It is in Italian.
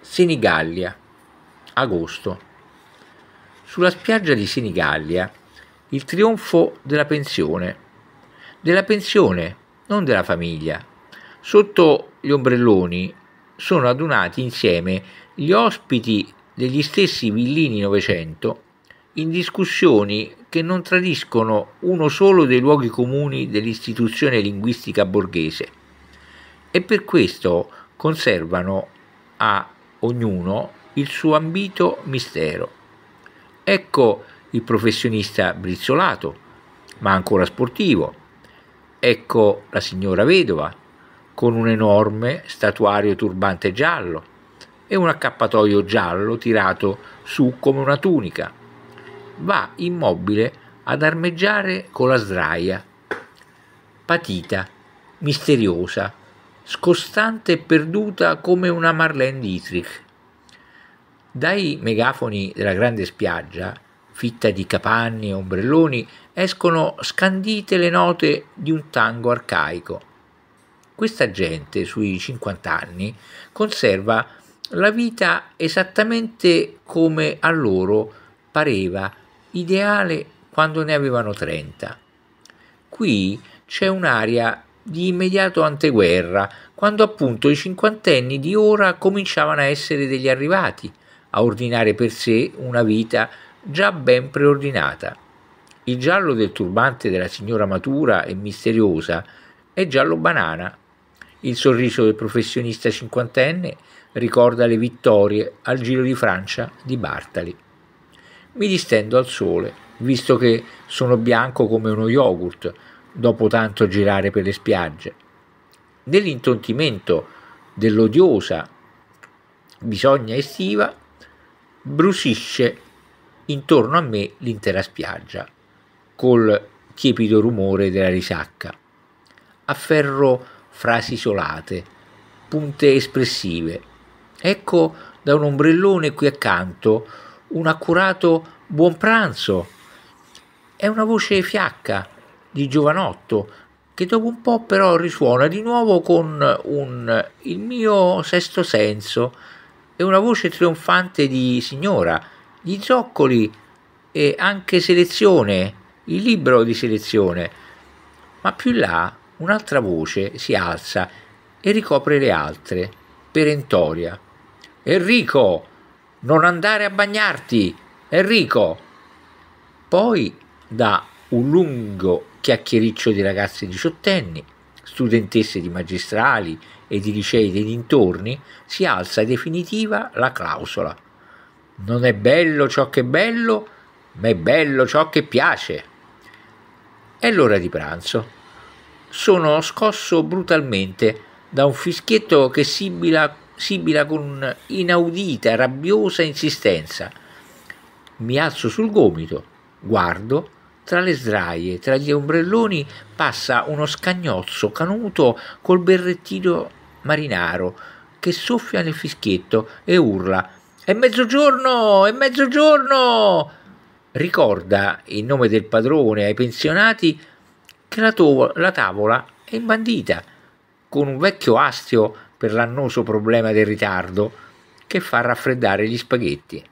Senigallia, agosto. Sulla spiaggia di Senigallia il trionfo della pensione, della pensione, non della famiglia. Sotto gli ombrelloni sono adunati insieme gli ospiti degli stessi villini Novecento in discussioni che non tradiscono uno solo dei luoghi comuni dell'istituzione linguistica borghese e per questo conservano a ognuno il suo ambito mistero. Ecco il professionista brizzolato, ma ancora sportivo. Ecco la signora vedova, con un enorme statuario turbante giallo e un accappatoio giallo tirato su come una tunica. Va immobile ad armeggiare con la sdraia, patita, misteriosa, scostante e perduta come una Marlene Dietrich. Dai megafoni della grande spiaggia, fitta di capanni e ombrelloni, escono scandite le note di un tango arcaico. Questa gente, sui 50 anni, conserva la vita esattamente come a loro pareva ideale quando ne avevano 30. Qui c'è un'aria di immediato anteguerra, quando appunto i cinquantenni di ora cominciavano a essere degli arrivati, a ordinare per sé una vita già ben preordinata. Il giallo del turbante della signora matura e misteriosa è giallo banana. Il sorriso del professionista cinquantenne ricorda le vittorie al Giro di Francia di Bartali. Mi distendo al sole, visto che sono bianco come uno yogurt, dopo tanto girare per le spiagge. Nell'intontimento dell'odiosa bisogna estiva, brusisce intorno a me l'intera spiaggia, col tiepido rumore della risacca. Afferro frasi isolate, punte espressive. Ecco da un ombrellone qui accanto un accurato buon pranzo. È una voce fiacca, di giovanotto che dopo un po' però risuona di nuovo con un, il mio sesto senso e una voce trionfante di signora, gli zoccoli e anche selezione, il libro di selezione. Ma più là un'altra voce si alza e ricopre le altre, perentoria. Enrico, non andare a bagnarti, Enrico. Poi da un lungo chiacchiericcio di ragazze diciottenni, studentesse di magistrali e di licei dei dintorni, si alza definitiva la clausola. Non è bello ciò che è bello, ma è bello ciò che piace. È l'ora di pranzo. Sono scosso brutalmente da un fischietto che sibila, sibila con inaudita, rabbiosa insistenza. Mi alzo sul gomito, guardo tra le sdraie, tra gli ombrelloni, passa uno scagnozzo canuto col berrettino marinaro che soffia nel fischietto e urla «È mezzogiorno! È mezzogiorno!» Ricorda, in nome del padrone ai pensionati, che la, to- la tavola è imbandita, con un vecchio astio per l'annoso problema del ritardo che fa raffreddare gli spaghetti.